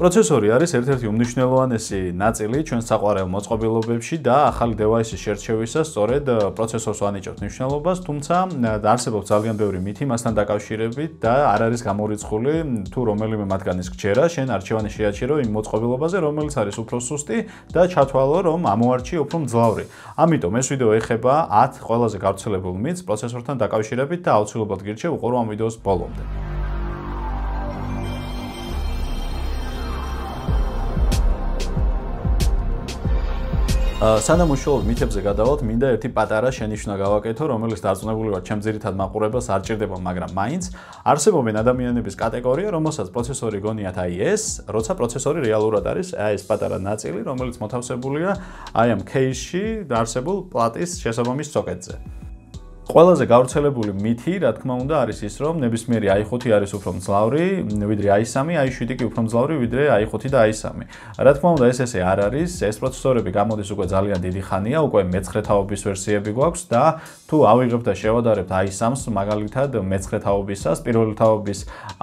პროცესორი არის ერთ-ერთი უმნიშვნელოვანესი ნაწილი ჩვენ საყვარელ მოწყობილობებში და ახალი დევაისის შერჩევისას სწორედ პროცესორს ვანიჭებთ მნიშვნელობას, თუმცა არსებობს ძალიან ბევრი მითი მასთან დაკავშირებით და არ არის გამორიცხული თუ რომელიმე მათგანის გჭერა შენ არჩევანი შეაჩერო იმ მოწყობილობაზე, რომელიც არის უფრო სუსტი და ჩათვალო რომ ამოარჩი უფრო მძლავრი. ამიტომ ეს ვიდეო ეხება 10 ყველაზე გავრცელებულ მითს პროცესორთან დაკავშირებით და აუცილებლად გირჩევ უყურო ამ ვიდეოს ბოლომდე. სანამ უშუალოდ მითებზე გადავალთ, მინდა ერთი პატარა შენიშვნა გავაკეთო, რომელიც დაწუნებული ვარ, ჩემ ძირითად მაყურებელს არ ჭირდება, მაგრამ მაინც არსებობენ ადამიანების კატეგორია, რომელსაც პროცესორი გონიათ აი ეს, როცა პროცესორი რეალურად არის აი ეს პატარა ნაწილი, რომელიც მოთავსებულია აი ამ кейში, დაარსებულ პლატის შესაბამის სოკეტზე. ყველაზე გავრცელებული მითი, რა თქმა უნდა, არის ის, რომ ნებისმიერი i5 არის უფრო მძლავრი, ვიდრე i3, i7 კი უფრო მძლავრი, ვიდრე i5 და i3. რა თქმა უნდა, ეს ესე არ არის. ეს პროცესორები გამოდის უკვე ძალიან დიდი ხანია, უკვე მეცხრე თაობის ვერსიები გვაქვს და თუ ავიღებთ და შევადარებთ i3-ს, მაგალითად, მეცხრე თაობისას, პირველი თაობის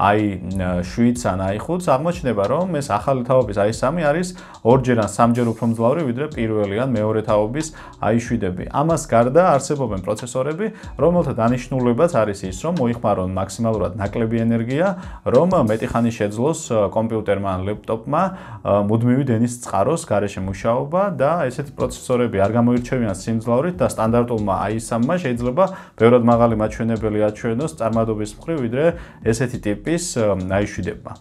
i7-ს ან i5-ს, აღმოჩნდება, რომ ეს ახალი თაობის i3 არის ორჯერ ან სამჯერ უფრო მძლავრი, ვიდრე პირველი ან მეორე თაობის i7-ები. ამას გარდა არსებობენ პროცესორები რომელთა დანიშნულებაც არის ის, რომ მოიხმარონ მაქსიმალურად ნაკლები ენერგია, რომ მეტი ხანი შეძლოს კომპიუტერმა ან ლეპტოპმა მუდმივი დენის წყაროს გარეშე მუშაობა და ესეთი პროცესორები არ გამოირჩევიან სიმძლავრით და სტანდარტულმა i3-მა შეიძლება ბევრად მაღალი მაჩვენებელი აჩვენოს წარმადობის მხრივ, ვიდრე ესეთი ტიპის i7-ებმა.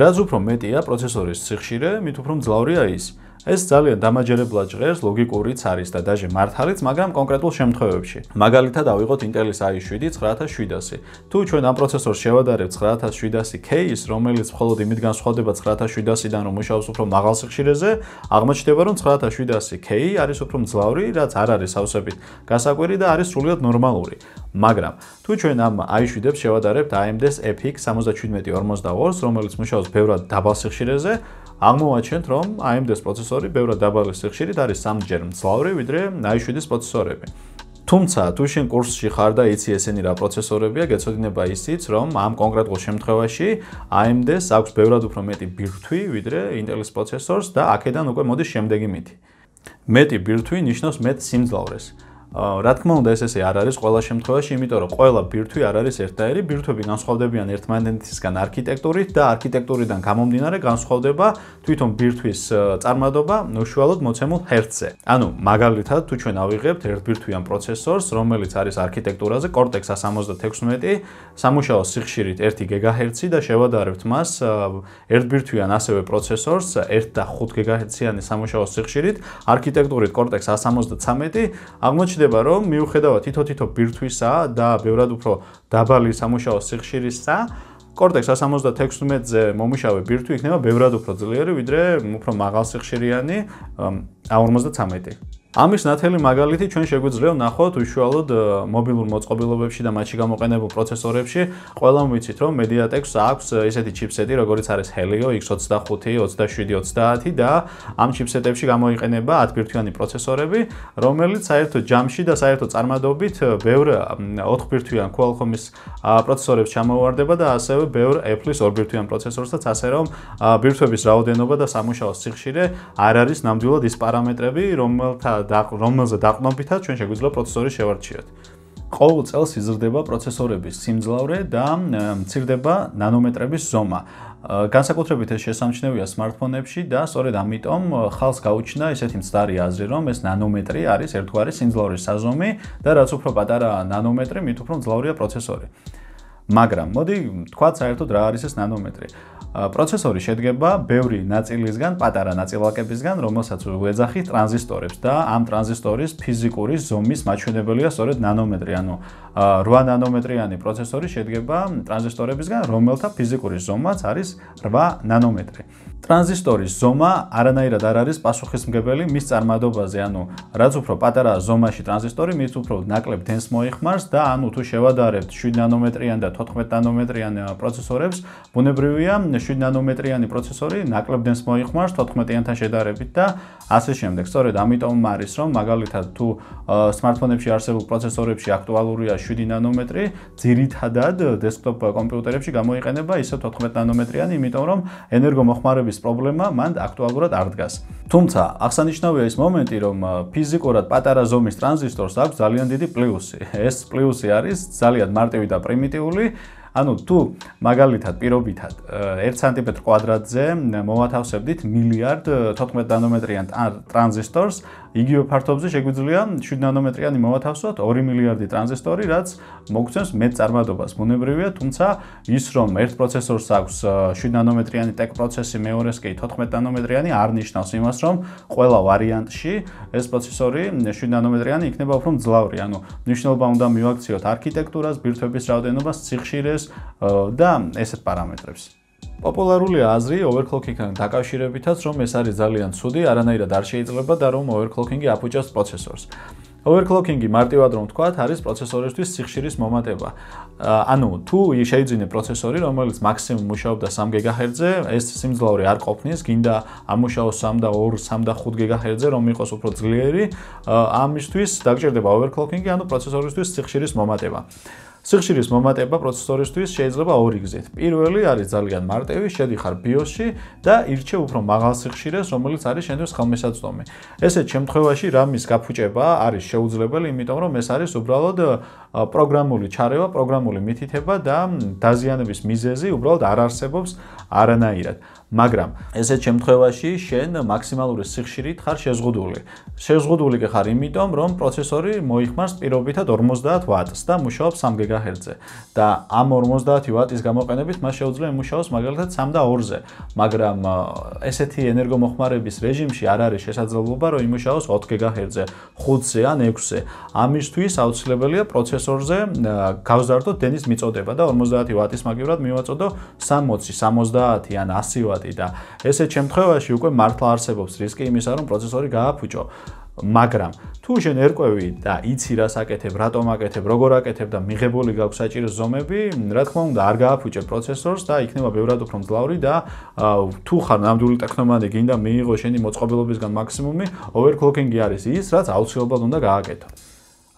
რაც უფრო მეტია პროცესორის სიხშირე, მით უფრო მძლავრია ის. ეს ძალიან დამაჯერებლად ჟღერს ლოგიკურიც არის და დაჟე მართალიც, მაგრამ კონკრეტულ შემთხვევებში. მაგალითად, ავიღოთ Intel-ის i7 9700-ი. თუ ჩვენ ამ პროცესორს შევადარებთ 9700K-ის, რომელიც მხოლოდ იმით განსხვავდება 9700-დან, რომ მუშაობს უფრო მაღალ სიხშირეზე, აღმოჩნდება, რომ 9700K არის უფრო მძლავრი, რაც არ არის ავსებით გასაკვირი და არის სრულიად ნორმალური. მაგრამ თუ ჩვენ ამ i7-ებს შევადარებთ AMD-ს EPYC 3742-ს, რომელიც მუშაობს ბევრად დაბალ სიხშირეზე, აღმოაჩენთ, რომ AMD-ის პროცესორი ბევრად დაბალი სიხშირით არის სამჯერ მძლავრი, ვიდრე i7-ის პროცესორები. თუმცა, თუ შენ კურსში ხარ და იცი ესენი რა პროცესორებია, გეცოდინება ისიც, რომ ამ კონკრეტულ შემთხვევაში AMD-ს აქვს ბევრად უფრო მეტი ბირთვი, ვიდრე Intel-ის პროცესორს და აქედან უკვე მოდის შემდეგი მითი. მეტი ბირთვი ნიშნავს მეტ სიმძლავრეს. რა თქმა უნდა ეს ესე არ არის ყველა შემთხვევაში, იმიტომ რომ ყველა ბირთვი არ არის ერთნაირი, ბირთვები განსხვავდებიან ერთმანეთისგან არქიტექტურით და არქიტექტურიდან გამომდინარე განსხვავდება თვითონ ბირთვის წარმადობა უშუალოდ მოცემულ ჰერცზე. ანუ მაგალითად, თუ ჩვენ ავიღებთ ერთ ბირთვიან პროცესორს, რომელიც არის არქიტექტურაზე Cortex A76, სამუშაო სიხშირით 1 GHz-ი და შევადარებთ მას ერთ ბირთვიან ასევე პროცესორს 1.5 GHz-იანი სამუშაო სიხშირით, არქიტექტურით Cortex A73, აღმოჩნდება იზრდება, რომ მიუხედავად თითო-თითო ბირთვისა და ბევრად უფრო დაბალი სამუშაო სიხშირისა, კორტექსა 76-ზე მომუშავე ბირთვი იქნება ბევრად უფრო ძლიერი, ვიდრე უფრო მაღალ სიხშირიანი A53. ამის ნათელი მაგალითი ჩვენ შეგვიძლია ნახოთ უშუალოდ მობილურ მოწყობილობებში და მათში გამოყენებულ პროცესორებში. ყველამ ვიცით, რომ MediaTek-ს აქვს ესეთი ჩიპსეტი, როგორიც არის Helio X25, 27, 30 და ამ ჩიპსეტებში გამოიყენება 10-ბირთვიანი პროცესორები, რომელიც საერთო ჯამში და საერთო წარმადობით ბევრ 4-ბირთვიან Qualcomm-ის პროცესორებს ჩამოვარდება და ასევე ბევრ Apple-ის 2-ბირთვიან პროცესორსაც, ასე რომ ბირთვების რაოდენობა და სამუშაო სიხშირე არ არის ნამდვილად ის პარამეტრები, რომელთა რომელზე დაყნობითაც ჩვენ შეგვიძლია პროცესორი შევარჩიოთ. ყოველ წელს იზრდება პროცესორების სიმძლავრე და მცირდება ნანომეტრების ზომა. განსაკუთრებით ეს შესამჩნევია smartphone-ებში და სწორედ ამიტომ ხალს გაუჩნდა ესეთი მცდარი აზრი, რომ ეს ნანომეტრი არის ერთგვარი სიმძლავრის საზომი და რაც უფრო პატარაა ნანომეტრი, მით უფრო მძლავრია პროცესორი. მაგრამ მოდი თქვა საერთოდ რა არის ეს ნანომეტრი. პროცესორი შედგება ბევრი ნაწილისგან, პატარა ნაწილაკებისგან, რომელსაც ვეძახით ტრანზისტორებს და ამ ტრანზისტორის ფიზიკური ზომის მაჩვენებელია სწორედ ნანომეტრი, ანუ 8 ნანომეტრიანი პროცესორი შედგება ტრანზისტორებისგან, რომელთა ფიზიკური ზომაც არის 8 ნანომეტრი. ტრანზისტორის ზომა არანაირად არ არის პასუხისმგებელი მის წარმადობაზე, ანუ რაც უფრო პატარაა ზომაში ტრანზისტორი, მის უფრო ნაკლებ დენს მოიხმარს და ანუ თუ შევადარებთ 7 ნანომეტრიან და 14 ნანომეტრიან პროცესორებს, ბუნებრივია 7 ნანომეტრიანი პროცესორი ნაკლებ დენს მოიხმარს 14-იანთან შედარებით და ასე შემდეგ. სწორედ ამიტომ არის რომ მაგალითად თუ smartphone-ებში არსებულ პროცესორებში აქტუალურია 7 ნანომეტრი, ძირითადად desktop კომპიუტერებში გამოიყენება ისე 14 ნანომეტრიანი, იმიტომ რომ ენერგო მოხმარების ფორმის პრობლემა მანდ აქტუალურად არ დგას. თუმცა, აღსანიშნავია ის მომენტი, რომ ფიზიკურად პატარა ზომის ტრანზისტორს აქვს ძალიან დიდი პლუსი. ეს პლუსი არის ძალიან მარტივი და პრიმიტიული, ანუ თუ მაგალითად პირობითად 1 სანტიმეტრ კვადრატზე მოვათავსებდით მილიარდ 14 ნანომეტრიან ტრანზისტორს, იგივე ფართობზე შეგვიძლია 7 ნანომეტრიანი მოვათავსოთ 2 მილიარდი ტრანზისტორი, რაც მოგცემს მეტ წარმადობას. მონებრივია, თუმცა ის რომ ერთ პროცესორს აქვს 7 ნანომეტრიანი ტეკ პროცესი, მეორეს კი 14 ნანომეტრიანი, არნიშნავს იმას, რომ ყველა ვარიანტში ეს პროცესორი 7 ნანომეტრიანი იქნება უფრო მძლავრი. ანუ ნიშნულობა უნდა მივაქციოთ არქიტექტურას, ბირთვების რაოდენობას, ციხშირეს ჩვენთვის და ესეთ პარამეტრებს. პოპულარული აზრი overclocking-თან დაკავშირებითაც რომ ეს არის ძალიან ცუდი, არანაირად არ შეიძლება და რომ overclocking-ი აფუჭავს პროცესორს. overclocking-ი მარტივად რომ ვთქვა, არის პროცესორისთვის სიხშირის მომატება. ანუ თუ შეიძინე პროცესორი, რომელიც მაქსიმუმ მუშაობდა 3 GHz-ზე, ეს სიმძლავრე არ ყოფნის, გინდა ამუშაოს 3 და 2 3.5 GHz-ზე, რომ იყოს უფრო ძლიერი, ამისთვის დაგჭირდება overclocking-ი, ანუ პროცესორისთვის სიხშირის მომატება. სიხშირის მომატება პროცესორისთვის შეიძლება ორი გზით. პირველი არის ძალიან მარტივი, შედიხარ BIOS-ში და ირჩე უფრო მაღალ სიხშირეს, რომელიც არის შენთვის ხელმისაწვდომი. ესეთ შემთხვევაში RAM-ის გაფუჭება არის შეუძლებელი, იმიტომ რომ ეს არის უბრალოდ პროგრამული ჩარევა, პროგრამული მითითება და დაზიანების მიზეზი უბრალოდ არ არსებობს არანაირად. მაგრამ ესეთ შემთხვევაში შენ მაქსიმალური სიხშირით ხარ შეზღუდული. შეზღუდული კი ხარ იმიტომ, რომ პროცესორი მოიხმარს პირობითად 50 ვატს და მუშაობს 3 გიგ გიგაჰერცზე და ამ 50 ვატის გამოყენებით მას შეუძლია იმუშაოს მაგალითად 3-2-ზე, მაგრამ ესეთი ენერგომოხმარების რეჟიმში არ არის შესაძლებლობა რომ იმუშაოს 4 გიგაჰერცზე, 5-ზე ან 6-ზე. ამისთვის აუცილებელია პროცესორზე გავზარდო დენის მიწოდება და 50 ვატის მაგივრად მივაწოდო 60, 70 ან 100 ვატი და ესეთ შემთხვევაში უკვე მართლა არსებობს რისკი იმისა რომ პროცესორი გააფუჭო. მაგრამ თუ შენ ერკვევი და იცი რას აკეთებ, რატომ აკეთებ, როგორ აკეთებ და მიღებული გაქვს საჭირო ზომები, რა თქმა უნდა, არ გააფუჭე პროცესორს და იქნება ბევრად უფრო მძლავრი და თუ ხარ ნამდვილი ტექნომანი, გინდა მიიღო შენი მოწყობილობისგან მაქსიმუმი, ოვერკლოკინგი არის ის, რაც აუცილებლად უნდა გააკეთო.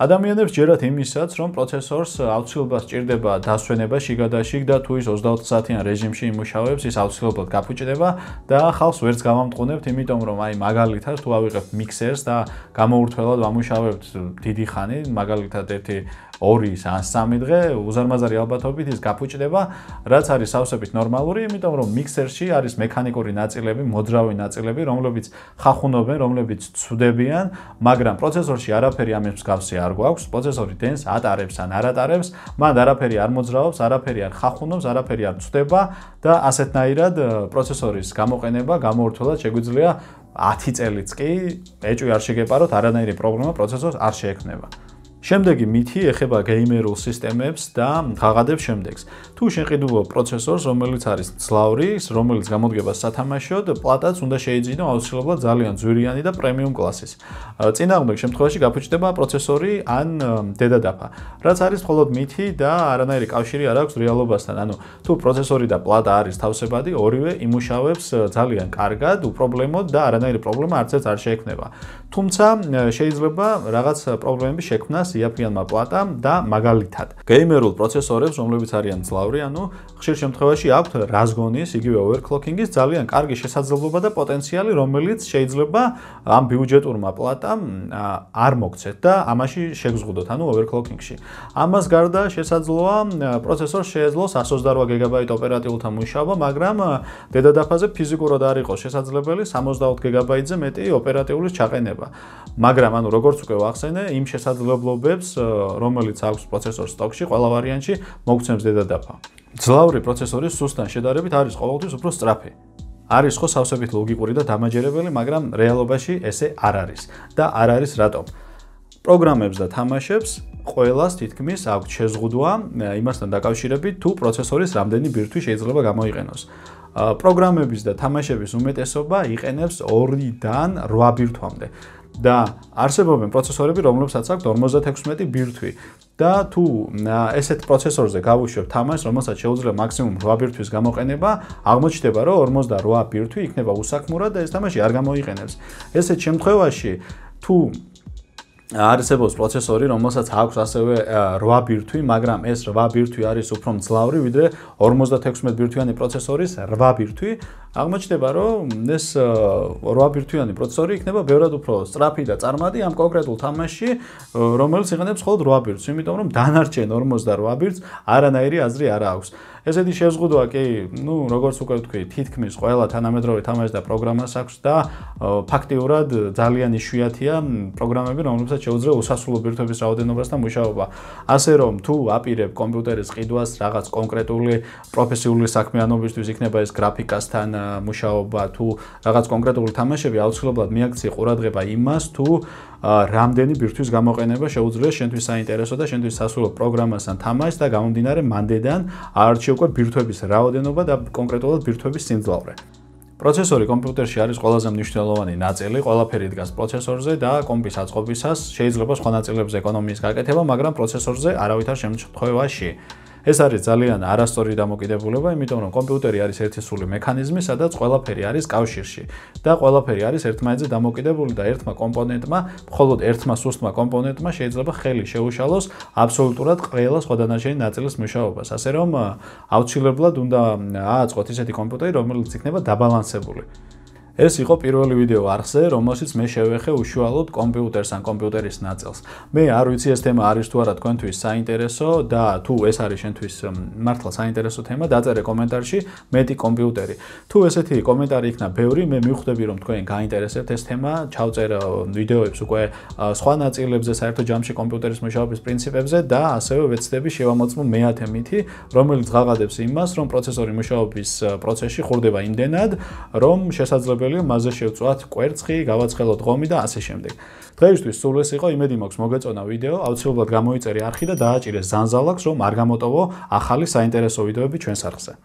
ადამიანებს ჯერათ იმისაც, რომ პროცესორს აუცილებლად სჭირდება დასვენება შიგადაშიგ და თუ ის 24-საათიან რეჟიმში იმუშავებს, ის აუცილებლად გაფუჭდება და ხალხს ვერც გამამტყუნებთ, იმიტომ რომ აი მაგალითად თუ ავიღებთ მიქსერს და გამოურთველად ვამუშავებთ დიდი ხანი, მაგალითად ერთი 2-ის ან 3 დღე უზარმაზარი ალბათობით ის გაფუჭდება, რაც არის სავსებით ნორმალური, იმიტომ რომ მიქსერში არის მექანიკური ნაწილები, მოძრავი ნაწილები, რომლებიც ხახუნობენ, რომლებიც ცვდებიან, მაგრამ პროცესორში არაფერი ამებს გავსი არ გვაქვს, პროცესორი დენს ატარებს ან არატარებს, მან არაფერი არ მოძრავს, არაფერი არ ხახუნობს, არაფერი არ ცვდება და ასეთნაირად პროცესორის გამოყენება გამოორთულად შეგვიძლია 10 წელიწადს კი ეჭვი არ შეგეპაროთ, არანაირი პრობლემა პროცესორს არ შეექმნება. შემდეგი მითი ეხება გეიმერულ სისტემებს და ღაღადებს შემდეგს. თუ შეყიდულო პროცესორს, რომელიც არის ძლავრი, რომელიც გამოდგება სათამაშოდ, პლატაც უნდა შეიძინო აუცილებლად ძალიან ძვირიანი და პრემიუმ კლასის. წინააღმდეგ შემთხვევაში გაფუჭდება პროცესორი ან დედადაფა, რაც არის მხოლოდ მითი და არანაირი კავშირი არ აქვს რეალობასთან. ანუ თუ პროცესორი და პლატა არის თავსებადი, ორივე იმუშავებს ძალიან კარგად, უპრობლემოდ და არანაირი პრობლემა არც ერთ არ შეექმნება. თუმცა შეიძლება რაღაც პრობლემები შექმნას იაფიანმა პლატამ და მაგალითად გეიმერულ პროცესორებს რომლებიც არიან ძლავრი ანუ ხშირ შემთხვევაში აქვთ რაზგონის იგივე ოვერკლოკინგის ძალიან კარგი შესაძლებლობა და პოტენციალი რომელიც შეიძლება ამ ბიუჯეტურმა პლატამ არ მოგცეთ და ამაში შეგზღუდოთ ანუ ოვერკლოკინგში ამას გარდა შესაძლოა პროცესორს შეეძლოს 128 გიგაბაიტ ოპერატიულთან მუშაობა მაგრამ დედადაფაზე ფიზიკურად არ იყოს შესაძლებელი 64 გიგაბაიტზე მეტი ოპერატიულის ჩაყენება შეიძლება. მაგრამ ანუ როგორც უკვე ვახსენე, იმ შესაძლებლობებს, რომელიც აქვს პროცესორ სტოკში, ყველა ვარიანტში მოგცემს დედადაფა. ძლავრი პროცესორის სუსტან შედარებით არის ყოველთვის უფრო სწრაფი. არის ხო სავსებით ლოგიკური და დამაჯერებელი, მაგრამ რეალობაში ესე არ არის და არ არის რატომ. პროგრამებს და თამაშებს ყოველას თითქმის აქვს შეზღუდვა იმასთან დაკავშირებით, თუ პროცესორის რამდენი ბირთვი შეიძლება გამოიყენოს. პროგრამების და თამაშების უმეტესობა იყენებს 2-დან 8 ბირთვამდე და არსებობენ პროცესორები, რომლებსაც აქვთ 56 ბირთვი და თუ ესეთ პროცესორზე გავუშვებ თამაშს, რომელსაც შეუძლია მაქსიმუმ 8 ბირთვის გამოყენება, აღმოჩნდება, რომ 48 ბირთვი იქნება უსაქმურო და ეს თამაში არ გამოიყენებს. ესეთ შემთხვევაში თუ არსებობს პროცესორი, რომელსაც აქვს ასევე 8 ბირთვი, მაგრამ ეს 8 ბირთვი არის უფრო მძლავრი, ვიდრე 56 ბირთვიანი პროცესორის 8 ბირთვი, აღმოჩნდება, რომ ეს 8 ბირთვიანი პროცესორი იქნება ბევრად უფრო სწრაფი და წარმადი ამ კონკრეტულ თამაშში, რომელიც იყენებს მხოლოდ 8 ბირთვს, იმიტომ რომ დანარჩენ 48 ბირთვს არანაირი აზრი არ აქვს. ესეთი შეზღუდვა კი, ну, როგორც უკვე ვთქვი, თითქმის ყველა თანამედროვე თამაშ და პროგრამას აქვს და ფაქტიურად ძალიან ისუიათია პროგრამები, რომლებსაც შეუძლია უსასრულო ბირთვების რაოდენობას და მუშაობა. ასე რომ, თუ აპირებ კომპიუტერის ყიდვას რაღაც კონკრეტული პროფესიული საქმიანობისთვის, იქნება ეს გრაფიკასთან და მუშაობა თუ რაღაც კონკრეტული თამაშები აუცილებლად მიაქცია ყურადღება იმას თუ რამდენი ბირთვის გამოყენება შეუძლია შენთვის საინტერესო და შენთვის სასურველ პროგრამას ან თამაშს და გამომდინარე მანდედან არჩი უკვე ბირთვების რაოდენობა და კონკრეტულად ბირთვების სიმძლავრე პროცესორი კომპიუტერში არის ყველაზე მნიშვნელოვანი ნაწილი, ყველაფერი დგას პროცესორზე და კომპის აწყობისას შეიძლება სხვა ნაწილებზე ეკონომიის გაკეთება, მაგრამ პროცესორზე არავითარ შემთხვევაში. ეს არის ძალიან არასწორი დამოკიდებულება, იმიტომ რომ კომპიუტერი არის ერთისული მექანიზმი, სადაც ყველაფერი არის კავშირში და ყველაფერი არის ერთმანეთზე დამოკიდებული და ერთმა კომპონენტმა, მხოლოდ ერთმა სუსტმა კომპონენტმა შეიძლება ხელი შეუშალოს აბსოლუტურად ყველა სხვადასხვანაირი ნაწილის მუშაობას. ასე რომ აუცილებლად უნდა ააწყოთ ისეთი კომპიუტერი, რომელიც იქნება დაბალანსებული. ეს იყო პირველი ვიდეო არხზე, რომელშიც მე შევეხე უშუალოდ კომპიუტერს ან კომპიუტერის ნაწილს. მე არ ვიცი ეს თემა არის თუ არა თქვენთვის საინტერესო და თუ ეს არის შენთვის მართლა საინტერესო თემა, დაწერე კომენტარში მეტი კომპიუტერი. თუ ესეთი კომენტარი იქნება ბევრი, მე მივხვდები რომ თქვენ გაინტერესებთ ეს თემა, ჩავწერ ვიდეოებს უკვე სხვა ნაწილებზე საერთო ჯამში კომპიუტერის მუშაობის პრინციპებზე და ასევე ვეცდები შევამოწმო მეათე მითი, რომელიც ღაღადებს იმას, რომ პროცესორი მუშაობის პროცესში ხურდება იმდენად, რომ შესაძლებელია შესაძლებელია მასზე შევწვათ კვერცხი, გავაცხელოთ ღომი და ასე შემდეგ. დღეისთვის სულ ეს იყო, იმედი მაქვს მოგეწონა ვიდეო, აუცილებლად გამოიწერე არხი და დააჭირე ზანზალაკს, რომ არ გამოტოვო ახალი საინტერესო ვიდეოები ჩვენს არხზე.